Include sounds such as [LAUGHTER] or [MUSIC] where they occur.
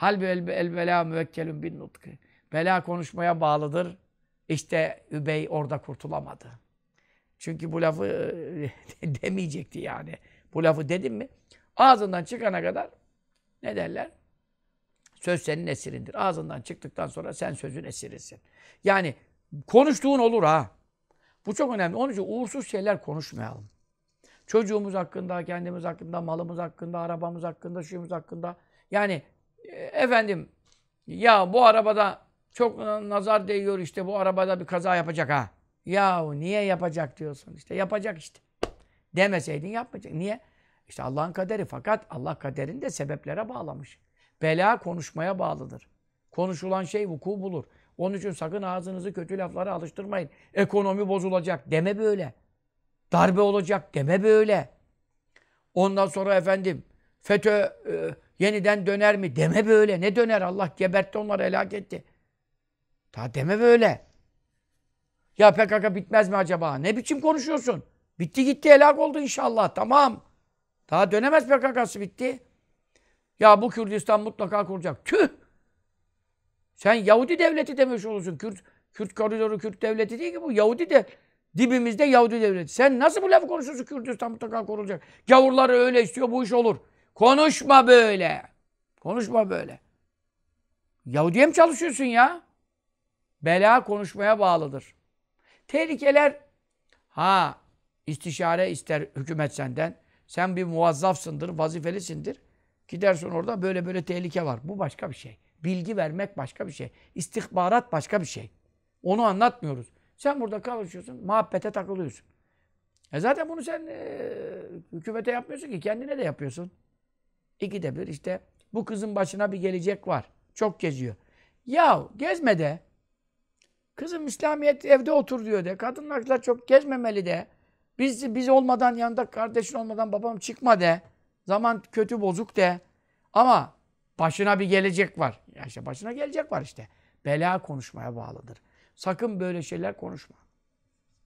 Halbi el, el bela müvekkelün bin nutki. Bela konuşmaya bağlıdır. İşte Übey orada kurtulamadı. Çünkü bu lafı e, [LAUGHS] demeyecekti yani. Bu lafı dedim mi ağzından çıkana kadar ne derler? Söz senin esirindir. Ağzından çıktıktan sonra sen sözün esirisin. Yani konuştuğun olur ha. Bu çok önemli. Onun için uğursuz şeyler konuşmayalım. Çocuğumuz hakkında, kendimiz hakkında, malımız hakkında, arabamız hakkında, şuyumuz hakkında. Yani e, efendim ya bu arabada çok nazar değiyor işte bu arabada bir kaza yapacak ha. Yahu niye yapacak diyorsun işte yapacak işte. Demeseydin yapmayacak. Niye? İşte Allah'ın kaderi fakat Allah kaderini de sebeplere bağlamış. Bela konuşmaya bağlıdır. Konuşulan şey vuku bulur. Onun için sakın ağzınızı kötü laflara alıştırmayın. Ekonomi bozulacak deme böyle. Darbe olacak deme böyle. Ondan sonra efendim FETÖ e, yeniden döner mi? Deme böyle. Ne döner? Allah gebertti onları helak etti. Ta deme böyle. Ya PKK bitmez mi acaba? Ne biçim konuşuyorsun? Bitti gitti helak oldu inşallah. Tamam. Daha dönemez PKK'sı bitti. Ya bu Kürdistan mutlaka kuracak. Tüh! Sen Yahudi devleti demiş olursun. Kürt, Kürt koridoru Kürt devleti değil ki bu. Yahudi de dibimizde Yahudi devleti. Sen nasıl bu lafı konuşuyorsun Kürdistan mutlaka kurulacak. Gavurları öyle istiyor bu iş olur. Konuşma böyle. Konuşma böyle. Yahudiye mi çalışıyorsun ya? Bela konuşmaya bağlıdır. Tehlikeler ha istişare ister hükümet senden. Sen bir muvazzafsındır, vazifelisindir. Gidersin orada böyle böyle tehlike var. Bu başka bir şey. Bilgi vermek başka bir şey. İstihbarat başka bir şey. Onu anlatmıyoruz. Sen burada kalışıyorsun, muhabbete takılıyorsun. E zaten bunu sen e, hükümete yapmıyorsun ki, kendine de yapıyorsun. İki de bir işte bu kızın başına bir gelecek var. Çok geziyor. Ya gezme de. Kızım İslamiyet evde otur diyor de. Kadınlarla çok gezmemeli de. Biz biz olmadan yanında kardeşin olmadan babam çıkma de. Zaman kötü bozuk de. Ama başına bir gelecek var. Ya işte başına gelecek var işte. Bela konuşmaya bağlıdır. Sakın böyle şeyler konuşma.